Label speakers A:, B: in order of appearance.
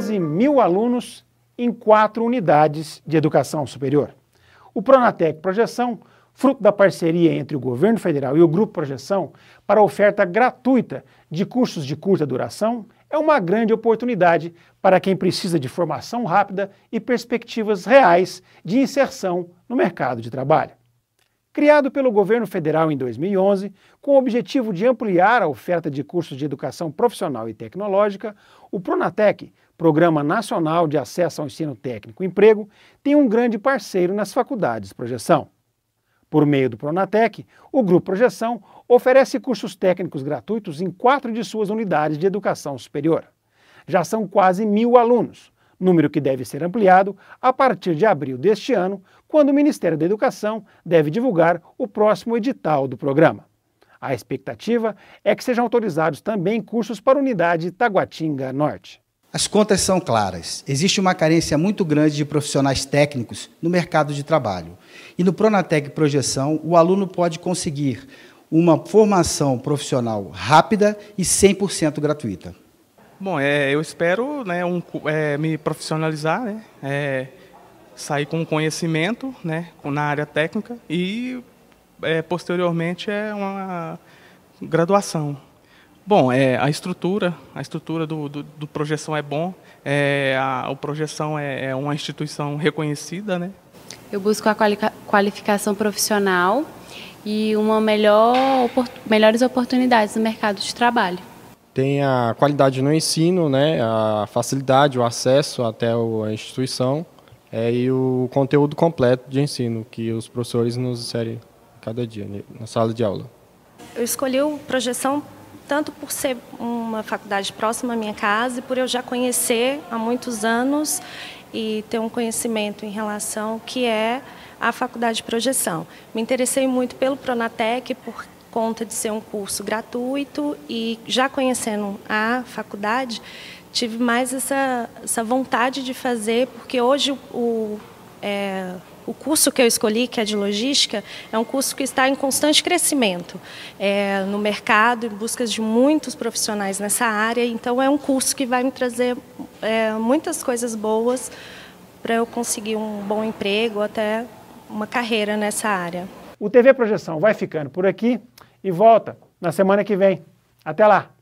A: quase mil alunos em quatro unidades de educação superior. O Pronatec Projeção, fruto da parceria entre o governo federal e o Grupo Projeção para a oferta gratuita de cursos de curta duração, é uma grande oportunidade para quem precisa de formação rápida e perspectivas reais de inserção no mercado de trabalho. Criado pelo governo federal em 2011, com o objetivo de ampliar a oferta de cursos de educação profissional e tecnológica, o Pronatec Programa Nacional de Acesso ao Ensino Técnico e Emprego, tem um grande parceiro nas faculdades Projeção. Por meio do Pronatec, o Grupo Projeção oferece cursos técnicos gratuitos em quatro de suas unidades de educação superior. Já são quase mil alunos, número que deve ser ampliado a partir de abril deste ano, quando o Ministério da Educação deve divulgar o próximo edital do programa. A expectativa é que sejam autorizados também cursos para a unidade Taguatinga Norte. As contas são claras.
B: Existe uma carência muito grande de profissionais técnicos no mercado de trabalho. E no Pronatec Projeção, o aluno pode conseguir uma formação profissional rápida e 100% gratuita.
C: Bom, é, eu espero né, um, é, me profissionalizar, né, é, sair com conhecimento né, na área técnica e, é, posteriormente, é uma graduação. Bom, é, a estrutura, a estrutura do, do, do projeção é bom. É, a, o projeção é, é, uma instituição reconhecida, né?
D: Eu busco a qualificação profissional e uma melhor melhores oportunidades no mercado de trabalho.
C: Tem a qualidade no ensino, né? A facilidade, o acesso até a instituição é, e o conteúdo completo de ensino que os professores nos inserem cada dia né? na sala
D: de aula. Eu escolhi o projeção tanto por ser uma faculdade próxima à minha casa e por eu já conhecer há muitos anos e ter um conhecimento em relação ao que é a faculdade de projeção. Me interessei muito pelo Pronatec por conta de ser um curso gratuito e já conhecendo a faculdade, tive mais essa, essa vontade de fazer, porque hoje o, é, o curso que eu escolhi, que é de logística, é um curso que está em constante crescimento é, no mercado, em busca de muitos profissionais nessa área. Então, é um curso que vai me trazer é, muitas coisas boas para eu conseguir um bom emprego, até uma carreira nessa área.
A: O TV Projeção vai ficando por aqui e volta na semana que vem. Até lá!